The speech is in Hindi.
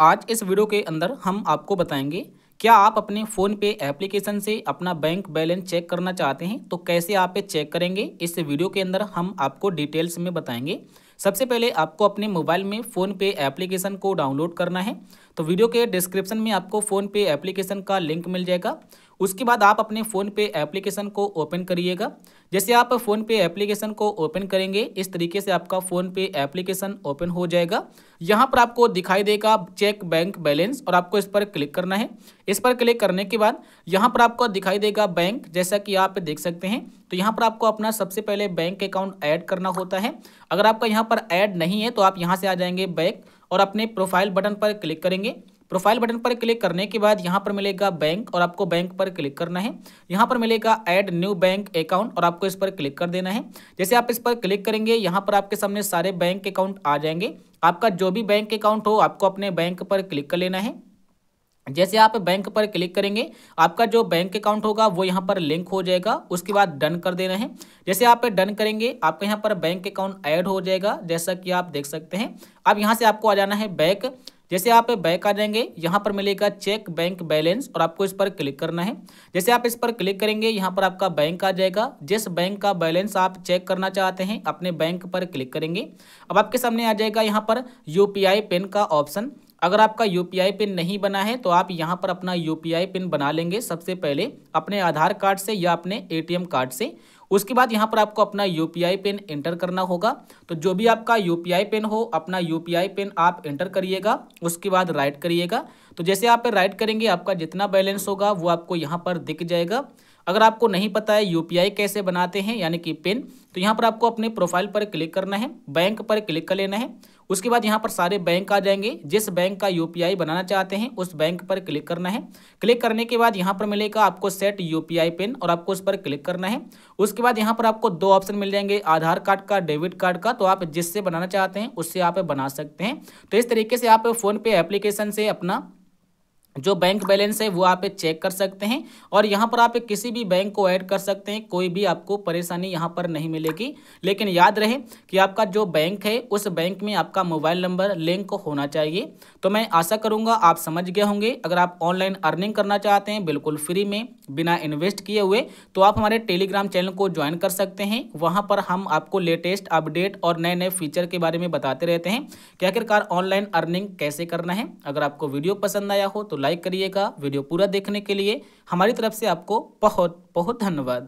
आज इस वीडियो के अंदर हम आपको बताएंगे क्या आप अपने फ़ोन पे एप्लीकेशन से अपना बैंक बैलेंस चेक करना चाहते हैं तो कैसे आप ये चेक करेंगे इस वीडियो के अंदर हम आपको डिटेल्स में बताएंगे सबसे पहले आपको अपने मोबाइल में फ़ोन पे एप्लीकेशन को डाउनलोड करना है तो वीडियो के डिस्क्रिप्शन में आपको फ़ोन पे एप्लीकेशन का लिंक मिल जाएगा उसके बाद आप अपने फ़ोन पे एप्लीकेशन को ओपन करिएगा जैसे आप फ़ोन पे एप्लीकेशन को ओपन करेंगे इस तरीके से आपका फ़ोन पे एप्लीकेशन ओपन हो जाएगा यहाँ पर आपको दिखाई देगा चेक बैंक बैलेंस और आपको इस पर क्लिक करना है इस पर क्लिक करने के बाद यहाँ पर आपको दिखाई देगा बैंक जैसा कि आप देख सकते हैं तो यहाँ पर आपको अपना सबसे पहले बैंक अकाउंट ऐड करना होता है अगर आपका यहाँ पर ऐड नहीं है तो आप यहाँ से आ जाएंगे बैंक और अपने प्रोफाइल बटन पर क्लिक करेंगे प्रोफाइल बटन पर क्लिक करने के बाद यहाँ पर मिलेगा बैंक और आपको बैंक पर क्लिक करना है यहाँ पर मिलेगा ऐड न्यू बैंक अकाउंट और आपको इस पर क्लिक कर देना है जैसे आप इस पर क्लिक करेंगे यहाँ पर आपके सामने सारे बैंक अकाउंट आ जाएंगे आपका जो भी बैंक अकाउंट हो आपको अपने बैंक पर क्लिक कर लेना है जैसे आप बैंक पर क्लिक करेंगे आपका जो बैंक अकाउंट होगा वो यहाँ पर लिंक हो जाएगा उसके बाद डन कर देना है जैसे आप डन करेंगे आपके यहाँ पर बैंक अकाउंट ऐड हो जाएगा जैसा कि आप देख सकते हैं अब यहाँ से आपको आ जाना है बैक जैसे आप बैक आ जाएंगे यहाँ पर मिलेगा चेक बैंक बैलेंस और आपको इस पर क्लिक करना है जैसे आप इस पर क्लिक करेंगे यहाँ पर आपका बैंक आ जाएगा जिस बैंक का बैलेंस आप चेक करना चाहते हैं अपने बैंक पर क्लिक करेंगे अब आपके सामने आ जाएगा यहाँ पर यूपीआई पिन का ऑप्शन अगर आपका यू पिन नहीं बना है तो आप यहाँ पर अपना यू पिन बना लेंगे सबसे पहले अपने आधार कार्ड से या अपने एम कार्ड से उसके बाद यहाँ पर आपको अपना यू पिन एंटर करना होगा तो जो भी आपका यू पिन हो अपना यू पिन आप एंटर करिएगा उसके बाद राइट करिएगा तो जैसे आप राइट करेंगे आपका जितना बैलेंस होगा वो आपको यहाँ पर दिख जाएगा अगर आपको नहीं पता है आई कैसे बनाते हैं यानी कि पिन तो यहाँ पर आपको अपने प्रोफाइल पर क्लिक करना है बैंक पर क्लिक कर लेना है उसके बाद यहाँ पर सारे बैंक आ जाएंगे जिस बैंक का यू बनाना चाहते हैं उस बैंक पर क्लिक करना है क्लिक करने के बाद यहाँ पर मिलेगा आपको सेट यू पिन और आपको उस पर क्लिक करना है उसके बाद यहाँ पर आपको दो ऑप्शन मिल जाएंगे आधार कार्ड का डेबिट कार्ड का तो आप जिससे बनाना चाहते हैं उससे आप बना सकते हैं तो इस तरीके से आप फ़ोन पे एप्लीकेशन से अपना जो बैंक बैलेंस है वो आप चेक कर सकते हैं और यहाँ पर आप किसी भी बैंक को ऐड कर सकते हैं कोई भी आपको परेशानी यहाँ पर नहीं मिलेगी लेकिन याद रहे कि आपका जो बैंक है उस बैंक में आपका मोबाइल नंबर लिंक होना चाहिए तो मैं आशा करूँगा आप समझ गए होंगे अगर आप ऑनलाइन अर्निंग करना चाहते हैं बिल्कुल फ्री में बिना इन्वेस्ट किए हुए तो आप हमारे टेलीग्राम चैनल को ज्वाइन कर सकते हैं वहाँ पर हम आपको लेटेस्ट अपडेट और नए नए फीचर के बारे में बताते रहते हैं कि आखिरकार ऑनलाइन अर्निंग कैसे करना है अगर आपको वीडियो पसंद आया हो तो लाइक करिएगा वीडियो पूरा देखने के लिए हमारी तरफ से आपको बहुत बहुत धन्यवाद